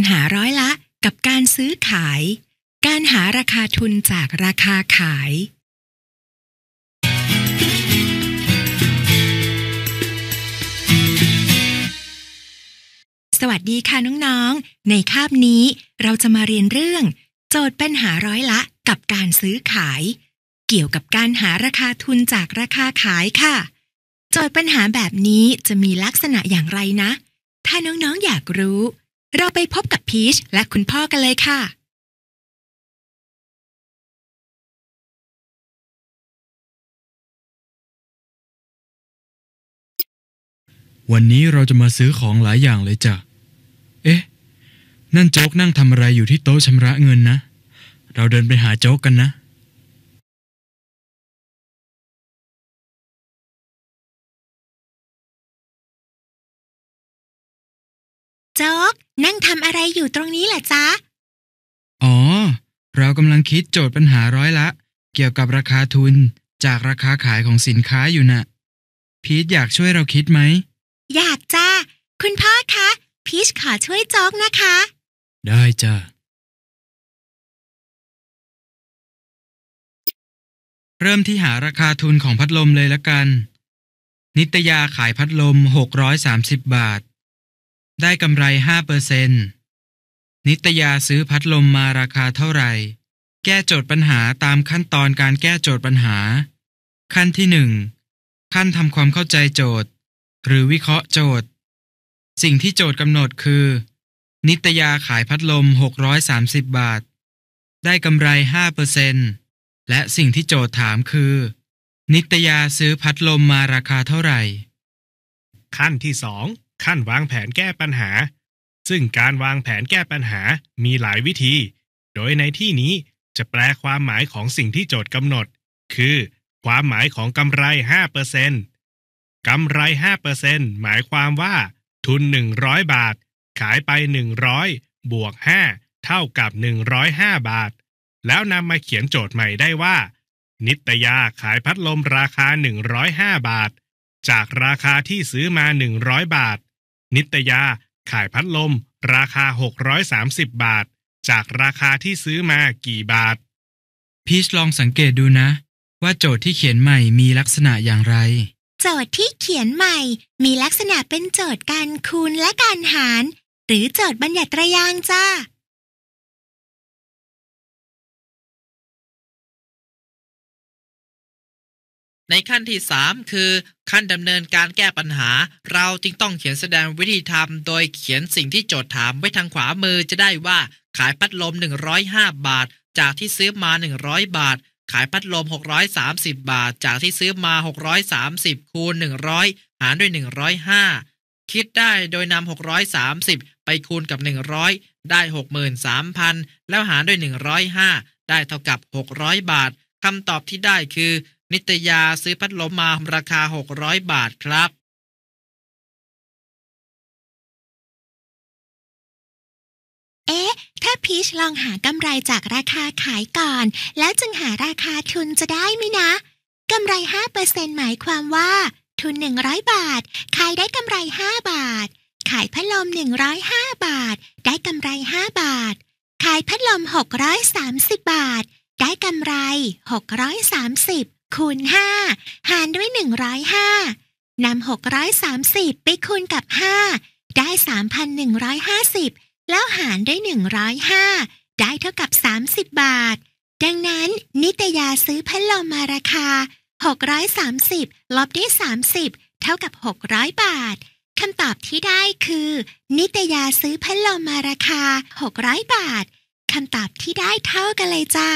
ญหาร้อยละกับการซื้อขาย การหาราคาทุนจากราคาขาย สวัสดีค่ะน้องๆ ในคาบนี้เราจะมาเรียนเรื่อง โจทย์ปัญหาร้อยละกับการซื้อขาย เกี่ยวกับการหาราคาทุนจากราคาขายค่ะ โจทย์ปัญหาแบบนี้จะมีลักษณะอย่างไรนะ ถ้าน้องๆอยากรู้เราไปพบกับพีชและคุณพ่อกันเลยค่ะ วันนี้เราจะมาซื้อของหลายอย่างเลยจ้ะเอ๊ะ นั่นโจ๊กนั่งทำอะไรอยู่ที่โต๊ะชำระเงินนะ เราเดินไปหาโจ๊กกันนะโจ๊กนั่งทำอะไรอยู่ตรงนี้ล่ะจ๊ะอ๋อ เรากำลังคิดโจทย์ปัญหาร้อยละ เกี่ยวกับราคาทุนจากราคาขายของสินค้าอยู่นะ่ะ พีชอยากช่วยเราคิดไหม อยากจ้า คุณพ่อคะ พีชขอช่วยจ๊กนะคะ ได้จ้า เริ่มที่หาราคาทุนของพัดลมเลยละกัน นิตยาขายพัดลม 630 บาทได้กำไรห้าเปอร์เซนนิตยาซื้อพัดลมมาราคาเท่าไหร่ แก้โจทย์ปัญหาตามขั้นตอนการแก้โจทย์ปัญหา ขั้นที่หนึ่ง ขั้นทำความเข้าใจโจทย์ หรือวิเคราะห์โจทย์ สิ่งที่โจทย์กำหนดคือ นิตยาขายพัดลม 630 บาท ได้กำไร5%เปอร์เซนและสิ่งที่โจทย์ถามคือ นิตยาซื้อพัดลมมาราคาเท่าไหร่ ขั้นที่สองขั้นวางแผนแก้ปัญหา ซึ่งการวางแผนแก้ปัญหา มีหลายวิธี โดยในที่นี้จะแปลความหมายของสิ่งที่โจทย์กำหนด คือ ความหมายของกำไร 5%กำไร 5%หมายความว่า ทุน 100 บาท ขายไป 100บวก 5 เท่ากับ 105 บาท แล้วนำมาเขียนโจทย์ใหม่ได้ว่า นิตยาขายพัดลมราคา 105 บาท จากราคาที่ซื้อมา 100 บาทนิตยา ขายพัดลมราคา 630 บาท จากราคาที่ซื้อมากี่บาท พีชลองสังเกตดูนะ ว่าโจทย์ที่เขียนใหม่มีลักษณะอย่างไร โจทย์ที่เขียนใหม่มีลักษณะเป็นโจทย์การคูณและการหาร หรือโจทย์บัญญัติตรยางจ้าในขั้นที่ 3 คือ ขั้นดำเนินการแก้ปัญหา เราจึงต้องเขียนแสดงวิธีทำโดยเขียนสิ่งที่โจทย์ถามไว้ทางขวามือจะได้ว่าขายพัดลม 105 บาท จากที่ซื้อมา 100 บาท ขายพัดลม 630 บาท จากที่ซื้อมา 630คูณ100 หารด้วย 105 คิดได้โดยนำ630 ไปคูณกับ 100 ได้ 63,000 แล้วหารด้วย 105 ได้เท่ากับ 600 บาทคำตอบที่ได้คือนิตยาซื้อพัดลมมาราคา600บาทครับ เอ๊ะ ถ้าพีชลองหากำไรจากราคาขายก่อน แล้วจึงหาราคาทุนจะได้ไหมนะ กำไร5%หมายความว่า ทุน100บาท ขายได้กำไร5บาท ขายพัดลม105บาท ได้กำไร5บาท ขายพัดลม 630บาท ได้กำไร 630คูณห้าหารด้วยหนึ่งร้อยห้านำหกร้อยสามสิบไปคูณกับห้าได้สามพันหนึ่งร้อยห้าสิบแล้วหารด้วยหนึ่งร้อยห้าได้เท่ากับสามสิบบาท ดังนั้นนิตยาซื้อพัดลมมาราคาหกร้อยสามสิบลบด้วยสามสิบเท่ากับหกร้อยบาทคำตอบที่ได้คือ นิตยาซื้อพัดลมมาราคาหกร้อยบาทคำตอบที่ได้เท่ากันเลยจ้า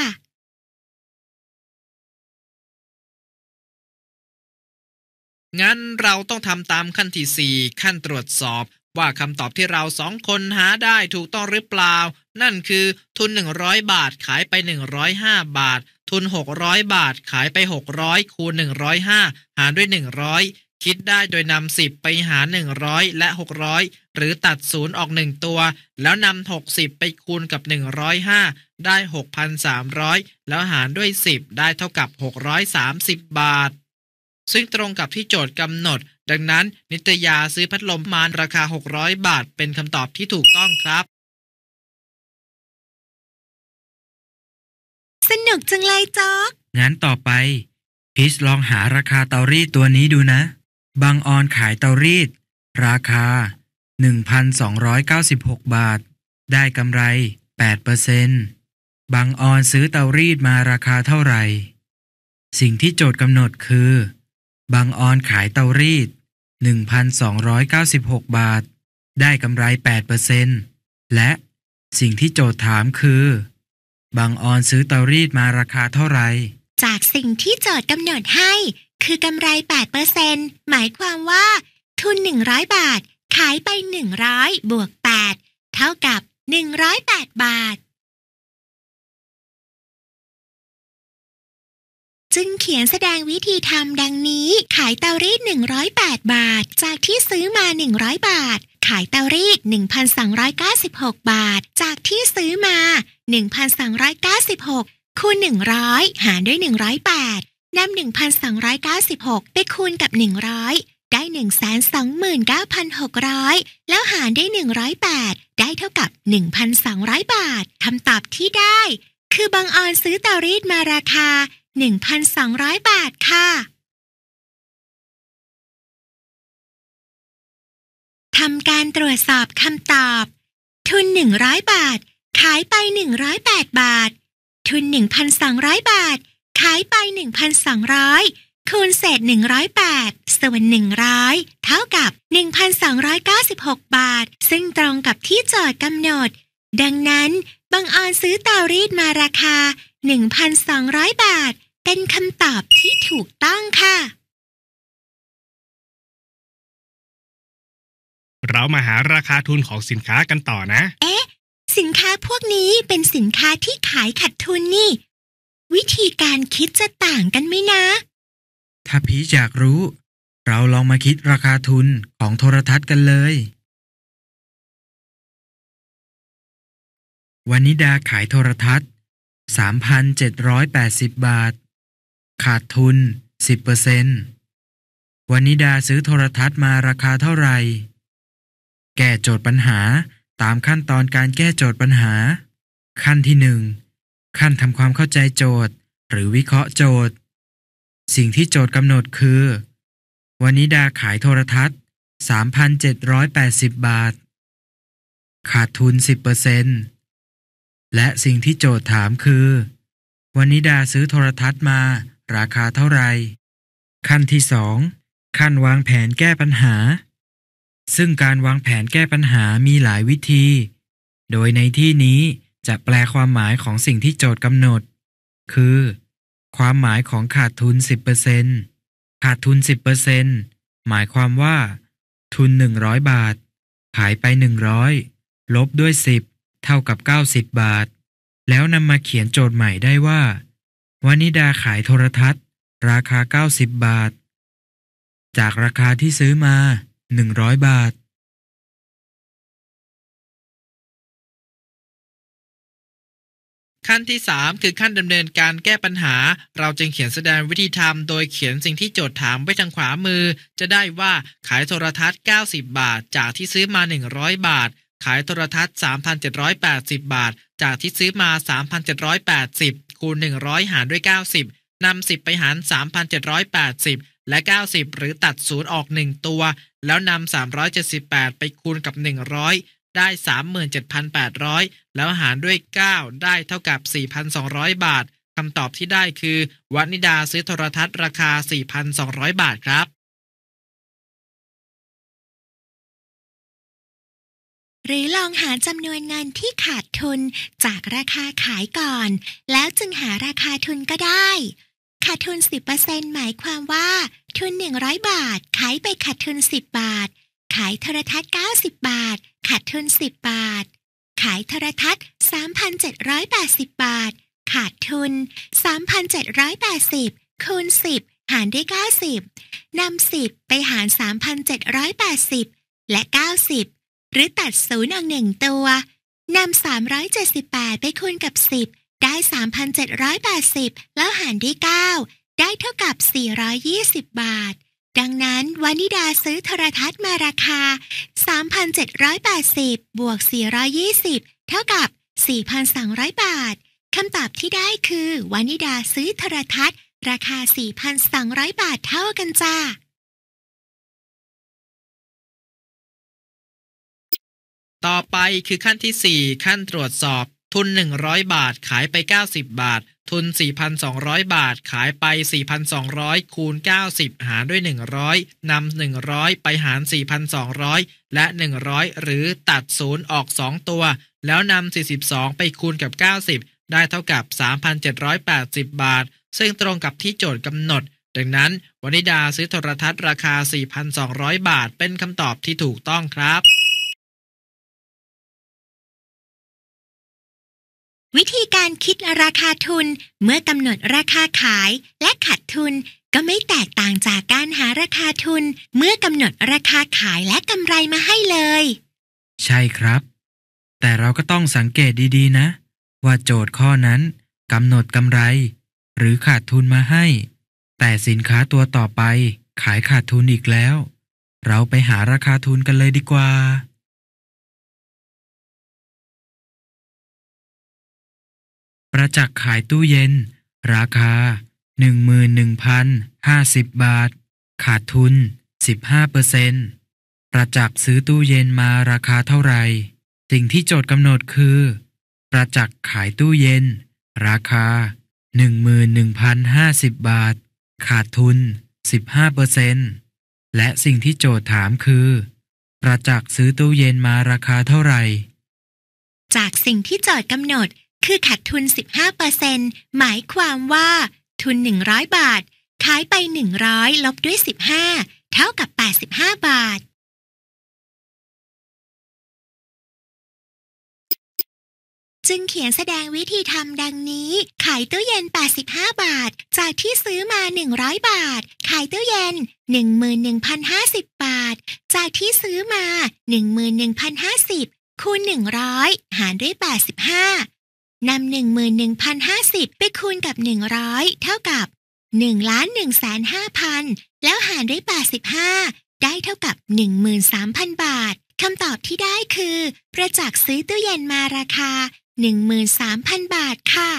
งั้นเราต้องทำตามขั้นที่ 4 ขั้นตรวจสอบ ว่าคำตอบที่เราสองคนหาได้ถูกต้องหรือเปล่า นั่นคือทุน 100 บาทขายไป 105 บาท ทุน 600 บาทขายไป 600 คูณ 105 หารด้วย 100 คิดได้โดยนำ10 ไปหาร 100 และ 600 หรือตัดศูนย์ออก 1 ตัว แล้วนำ60 ไปคูณกับ 105 ได้ 6,300 แล้วหารด้วย 10 ได้เท่ากับ 630 บาทซึ่งตรงกับที่โจทย์กำหนด ดังนั้น นิตยาซื้อพัดลมมานราคา 600 บาทเป็นคำตอบที่ถูกต้องครับ สนุกจังเลยจ๊อกงั้นต่อไปพีชลองหาราคาเตารีดตัวนี้ดูนะบางออนขายเตารีด ราคา 1,296 บาท ได้กำไร 8%บางออนซื้อเตารีดมาราคาเท่าไหร่สิ่งที่โจทย์กำหนดคือบางออนขายเตารีด 1,296 บาท ได้กำไร 8%และสิ่งที่โจทย์ถามคือ บางออนซื้อเตารีดมาราคาเท่าไหร่จากสิ่งที่โจทย์กำหนดให้คือกำไร 8%หมายความว่า ทุน 100 บาทขายไป 100บวก8 เท่ากับ 108 บาทจึงเขียนแสดงวิธีทำดังนี้ ขายเตารีด108 บาท จากที่ซื้อมา 100 บาท ขายเตารีด1,296 บาท จากที่ซื้อมา1,296 คูณ 100 หารด้วย 108นำ1,296 ไปคูณกับ 100 ได้129,600 แล้วหารด้วย108 ได้เท่ากับ1,200 บาทคำตอบที่ได้ คือบังออนซื้อเตารีดมาราคา1,200 บาทค่ะ ทำการตรวจสอบคำตอบ ทุน 100 บาท ขายไป 108 บาท ทุน 1,200 บาท ขายไป 1,200คูณเศษ108ส่วน 100 เท่ากับ 1,296 บาท ซึ่งตรงกับที่จอดกำหนด ดังนั้นบังออนซื้อเตารีดมาราคา 1,200 บาทเป็นคำตอบที่ถูกต้องค่ะ เรามาหาราคาทุนของสินค้ากันต่อนะ เอ๊ะ สินค้าพวกนี้เป็นสินค้าที่ขายขาดทุนนี่ วิธีการคิดจะต่างกันไหมนะ ถ้าพีอยากรู้ เราลองมาคิดราคาทุนของโทรทัศน์กันเลย วันนิดาขายโทรทัศน์3,780 บาทขาดทุน 10%วันนิดาซื้อโทรทัศน์มาราคาเท่าไหร่แก้โจทย์ปัญหาตามขั้นตอนการแก้โจทย์ปัญหา ขั้นที่1ขั้นทำความเข้าใจโจทย์หรือวิเคราะห์โจทย์ สิ่งที่โจทย์กำหนดคือวันนิดาขายโทรทัศน์ 3,780 บาท ขาดทุน 10%และสิ่งที่โจทย์ถามคือวันนิดาซื้อโทรทัศน์มาราคาเท่าไหร่ขั้นที่สองขั้นวางแผนแก้ปัญหา ซึ่งการวางแผนแก้ปัญหามีหลายวิธี โดยในที่นี้จะแปลความหมายของสิ่งที่โจทย์กำหนด คือ ความหมายของขาดทุน10%ขาดทุน10%หมายความว่า ทุน 100 บาทขายไป 100 ลบด้วย 10 เท่ากับ 90 บาท แล้วนำมาเขียนโจทย์ใหม่ได้ว่าวนิดาขายโทรทัศน์ ราคา 90 บาท จากราคาที่ซื้อมา 100 บาท ขั้นที่ 3 คือขั้นดำเนินการแก้ปัญหา เราจึงเขียนแสดงวิธีทำโดยเขียนสิ่งที่โจทย์ถามไว้ทางขวามือจะได้ว่าขายโทรทัศน์ 90 บาท จากที่ซื้อมา 100 บาท ขายโทรทัศน์3,780 บาท จากที่ซื้อมา3,780ูณ100 หารด้วย 90นำ10 ไปหาร 3,780 และ 90 หรือตัดศูนย์ออก 1 ตัว แล้วนำ378 ไปคูณกับ 100 ได้ 37,800 แล้วหารด้วย 9 ได้เท่ากับ 4,200 บาทคำตอบที่ได้คือ วันิดาซื้อโทรทัศน์ราคา 4,200 บาทครับหรือลองหาจำนวนเงินที่ขาดทุนจากราคาขายก่อน แล้วจึงหาราคาทุนก็ได้ ขาดทุน 10%หมายความว่าทุน 100 บาทขายไปขาดทุน 10 บาท ขายโทรทัศน์90 บาทขาดทุน 10 บาท ขายโทรทัศน์3,780 บาท ขาดทุน3,780คูณ10หารด้วย90นำ10ไปหาร3,780และ90หรือตัดศูนย์อักหนึ่งตัวนำ378 ไปคูณกับ 10 ได้ 3,780 แล้วหารด้วย9ได้เท่ากับ 420 บาท ดังนั้นวานิดาซื้อโทรทัศน์มาราคา 3,780บวก 420 เท่ากับ4,200 บาทคำตอบที่ได้คือวานิดาซื้อโทรทัศน์ ราคา 4,200 บาทเท่ากันจ้าต่อไปคือขั้นที่ 4 ขั้นตรวจสอบ ทุน 100 บาทขายไป 90 บาท ทุน 4,200 บาทขายไป 4,200 คูณ 90 หารด้วย 100นำ100 ไปหาร 4,200 และ 100 หรือตัดศูนย์ออก 2 ตัว แล้วนำ42 ไปคูณกับ 90 ได้เท่ากับ 3,780 บาท ซึ่งตรงกับที่โจทย์กำหนด ดังนั้น วนิดาซื้อโทรทัศน์ราคา 4,200 บาท เป็นคำตอบที่ถูกต้องครับวิธีการคิดราคาทุนเมื่อกำหนดราคาขายและขาดทุนก็ไม่แตกต่างจากการหาราคาทุนเมื่อกำหนดราคาขายและกำไรมาให้เลย ใช่ครับ แต่เราก็ต้องสังเกตดีๆนะ ว่าโจทย์ข้อนั้นกำหนดกำไร หรือขาดทุนมาให้ แต่สินค้าตัวต่อไป ขายขาดทุนอีกแล้ว เราไปหาราคาทุนกันเลยดีกว่าประจักษ์ขายตู้เย็นราคา 11,050 บาท ขาดทุน15%ประจักษ์ซื้อตู้เย็นมาราคาเท่าไหร่สิ่งที่โจทย์กำหนดคือ ประจักษ์ขายตู้เย็นราคา 11,050 บาท ขาดทุน 15%และสิ่งที่โจทย์ถามคือ ประจักษ์ซื้อตู้เย็นมาราคาเท่าไหร่จากสิ่งที่โจทย์กำหนดคือขาดทุน 15%หมายความว่า ทุน 100 บาท ขายไป 100 ลบด้วย 15 เท่ากับ 85 บาท จึงเขียนแสดงวิธีทำดังนี้ ขายตู้เย็น 85 บาท จากที่ซื้อมา 100 บาท ขายตู้เย็น 11,050 บาท จากที่ซื้อมา 11,050คูณ100 หารด้วย 85นำหนึ่งมืนหนึ่งพันห้าสิบไปคูณกับหนึ่งร้อยเท่ากับหนึ่งล้านหนึ่งแสนห้าพันแล้วหารด้วยแปดสิบห้าได้เท่ากับหนึ่งมืนสามพันบาทคำตอบที่ได้คือ ประจักษ์ซื้อตู้เย็นมาราคาหนึ่งมืนสามพันบาทค่ะ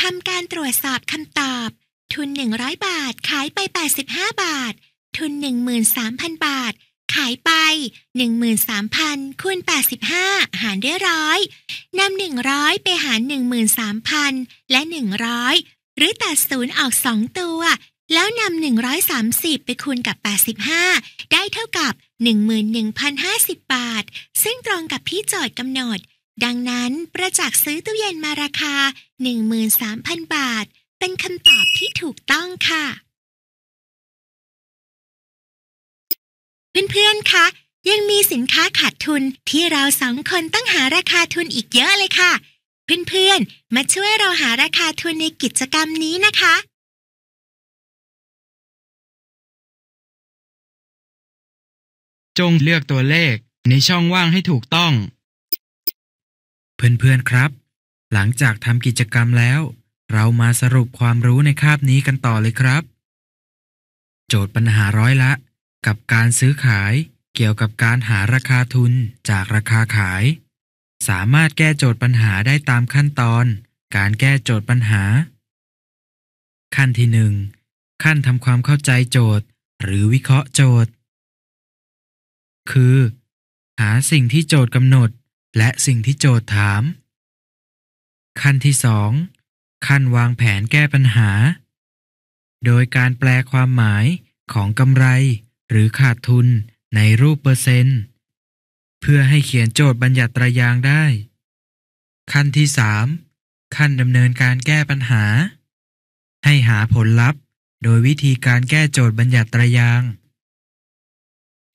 ทำการตรวจสอบคำตอบ ทุนหนึ่งร้อยบาท ขายไปแปดสิบห้าบาท ทุนหนึ่งมืสามพันบาทขายไป 13,000คูณ85 หารด้วยร้อยนำ100 ไปหาร 13,000 และ 100 หรือตัดศูนย์ออก 2 ตัว แล้วนำ130 ไปคูณกับ 85 ได้เท่ากับ 11,050 บาท ซึ่งตรงกับที่จอยกำหนด ดังนั้นประจักษ์ซื้อตู้เย็นมาราคา 13,000 บาท เป็นคำตอบที่ถูกต้องค่ะเพื่อนๆ คะ ยังมีสินค้าขาดทุนที่เราสองคนต้องหาราคาทุนอีกเยอะเลยค่ะ เพื่อนๆ มาช่วยเราหาราคาทุนในกิจกรรมนี้นะคะ จงเลือกตัวเลขในช่องว่างให้ถูกต้อง เพื่อนๆครับ หลังจากทำกิจกรรมแล้ว เรามาสรุปความรู้ในคาบนี้กันต่อเลยครับ โจทย์ปัญหาร้อยละกับการซื้อขาย เกี่ยวกับการหาราคาทุนจากราคาขาย สามารถแก้โจทย์ปัญหาได้ตามขั้นตอน การแก้โจทย์ปัญหา ขั้นที่1ขั้นทำความเข้าใจโจทย์ หรือวิเคราะห์โจทย์ คือ หาสิ่งที่โจทย์กำหนดและสิ่งที่โจทย์ถาม ขั้นที่ 2 ขั้นวางแผนแก้ปัญหา โดยการแปลความหมายของกำไรหรือขาดทุนในรูปเปอร์เซ็นต์ เพื่อให้เขียนโจทย์บัญญัติตรายางได้ ขั้นที่3ขั้นดำเนินการแก้ปัญหา ให้หาผลลัพธ์โดยวิธีการแก้โจทย์บัญญัติตรายาง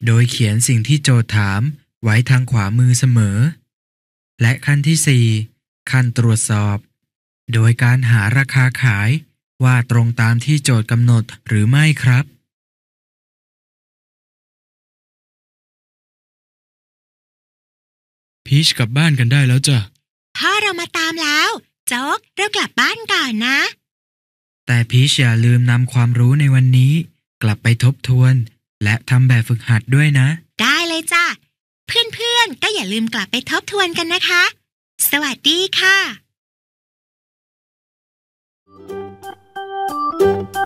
โดยเขียนสิ่งที่โจทย์ถามไว้ทางขวามือเสมอ และขั้นที่ 4 ขั้นตรวจสอบ โดยการหาราคาขายว่าตรงตามที่โจทย์กำหนดหรือไม่ครับพีชกลับบ้านกันได้แล้วจ้ะพ่อเรามาตามแล้วโจ๊กเรากลับบ้านก่อนนะ แต่พีชอย่าลืมนำความรู้ในวันนี้ กลับไปทบทวนและทำแบบฝึกหัดด้วยนะ ได้เลยจ้ะเพื่อนๆก็อย่าลืมกลับไปทบทวนกันนะคะ สวัสดีค่ะ thank you